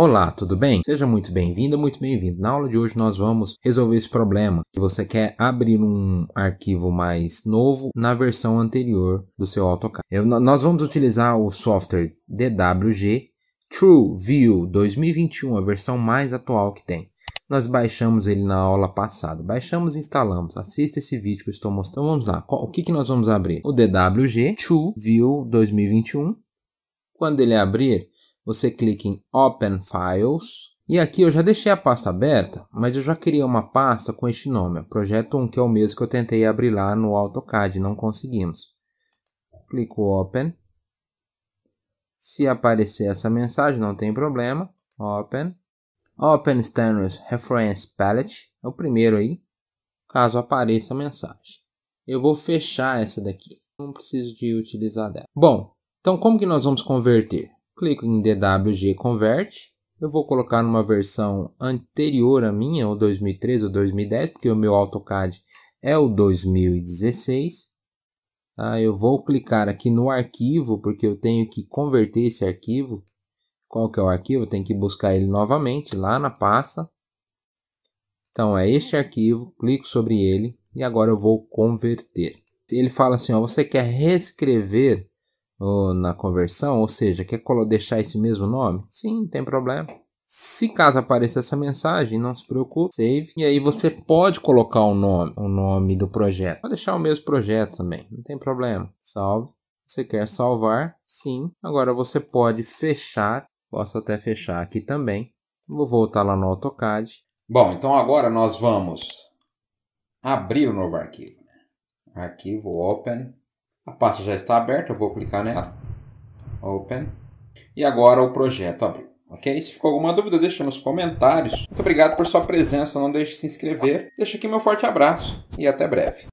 Olá, tudo bem? Seja muito bem vindo muito bem-vindo. Na aula de hoje nós vamos resolver esse problema que você quer abrir um arquivo mais novo na versão anterior do seu AutoCAD. Eu, nós vamos utilizar o software DWG TrueView 2021, a versão mais atual que tem. Nós baixamos ele na aula passada. Baixamos e instalamos. Assista esse vídeo que eu estou mostrando. Então, vamos lá. O que, que nós vamos abrir? O DWG TrueView 2021. Quando ele abrir, você clica em Open Files. E aqui eu já deixei a pasta aberta, mas eu já criei uma pasta com este nome, Projeto 1, que é o mesmo que eu tentei abrir lá no AutoCAD, não conseguimos. Clico Open. Se aparecer essa mensagem, não tem problema. Open. Open Standards Reference Palette. É o primeiro aí, caso apareça a mensagem. Eu vou fechar essa daqui. Não preciso de utilizar dela. Bom, então como que nós vamos converter? clico em DWG Convert, eu vou colocar numa versão anterior à minha, ou 2013 ou 2010, porque o meu AutoCAD é o 2016. Tá? Eu vou clicar aqui no arquivo, porque eu tenho que converter esse arquivo. Qual que é o arquivo? Eu tenho que buscar ele novamente lá na pasta. Então é este arquivo, clico sobre ele e agora eu vou converter. Ele fala assim, ó, você quer reescrever ou na conversão, ou seja, quer deixar esse mesmo nome? Sim, não tem problema. Se caso apareça essa mensagem, não se preocupe, save. E aí você pode colocar o nome, o nome do projeto. Pode deixar o mesmo projeto também, não tem problema. Salve. Você quer salvar? Sim. Agora você pode fechar. Posso até fechar aqui também. Vou voltar lá no AutoCAD. Bom, então agora nós vamos abrir o um novo arquivo. Né? Arquivo Open a pasta já está aberta, eu vou clicar nela. Open. E agora o projeto abriu. Ok? Se ficou alguma dúvida, deixa nos comentários. Muito obrigado por sua presença. Não deixe de se inscrever. deixa aqui meu forte abraço e até breve.